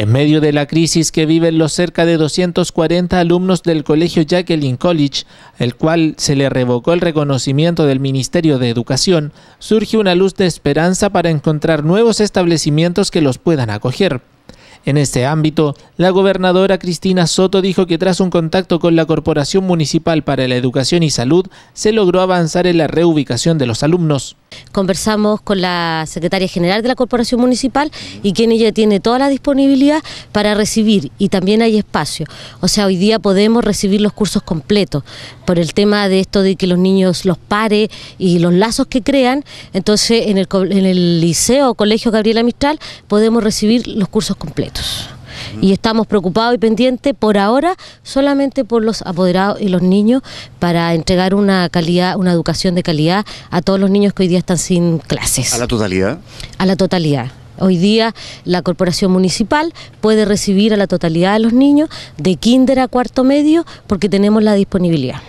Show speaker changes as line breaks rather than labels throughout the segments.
En medio de la crisis que viven los cerca de 240 alumnos del colegio Jacqueline College, el cual se le revocó el reconocimiento del Ministerio de Educación, surge una luz de esperanza para encontrar nuevos establecimientos que los puedan acoger. En este ámbito, la gobernadora Cristina Soto dijo que tras un contacto con la Corporación Municipal para la Educación y Salud, se logró avanzar en la reubicación de los alumnos.
Conversamos con la secretaria general de la Corporación Municipal y quien ella tiene toda la disponibilidad para recibir y también hay espacio. O sea, hoy día podemos recibir los cursos completos por el tema de esto de que los niños los pare y los lazos que crean. Entonces, en el, en el liceo o colegio Gabriela Mistral podemos recibir los cursos completos y estamos preocupados y pendientes por ahora solamente por los apoderados y los niños para entregar una calidad, una educación de calidad a todos los niños que hoy día están sin clases. ¿A la totalidad? A la totalidad. Hoy día la corporación municipal puede recibir a la totalidad de los niños de kinder a cuarto medio porque tenemos la
disponibilidad.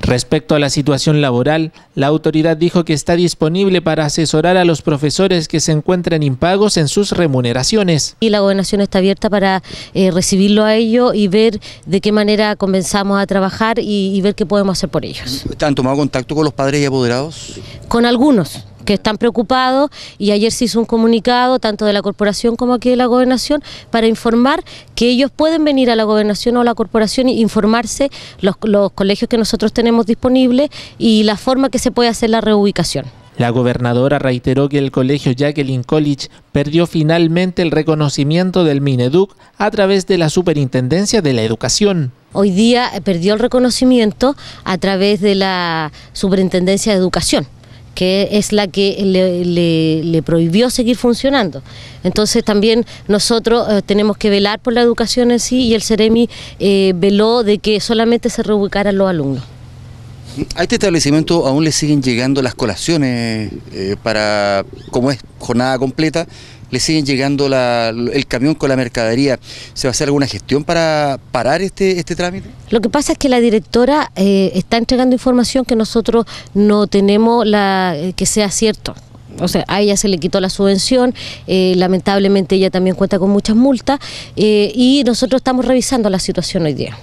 Respecto a la situación laboral, la autoridad dijo que está disponible para asesorar a los profesores que se encuentran impagos en sus remuneraciones. Y la gobernación está
abierta para eh, recibirlo a ellos y ver de qué manera comenzamos a trabajar y, ver qué podemos hacer por ellos.
¿Han tomado contacto con los padres y apoderados?
Con algunos que están preocupados y ayer se hizo un comunicado tanto de la corporación como aquí de la gobernación para informar que ellos pueden venir a la gobernación o a la corporación e informarse los, los colegios que nosotros tenemos disponibles y la forma que se puede hacer la reubicación.
La gobernadora reiteró que el colegio Jacqueline College perdió finalmente el reconocimiento del Mineduc a través de la Superintendencia de la Educación.
Hoy día eh, perdió el reconocimiento a través de la Superintendencia de Educación que es la que le, prohibió seguir funcionando. Entonces también nosotros eh, tenemos que velar por la educación en sí y el Ceremi eh, veló de que solamente se reubicaran los alumnos.
A este establecimiento aún le siguen llegando las colaciones eh, para, como es jornada completa, le siguen llegando el camión con la mercadería. ¿Se va a hacer alguna gestión para parar este, este trámite?
Lo que pasa es que la directora eh, está entregando información que nosotros no tenemos la eh, que sea cierto. O sea, a ella se le quitó la subvención, eh, lamentablemente ella también cuenta con muchas multas y nosotros estamos revisando la situación hoy día.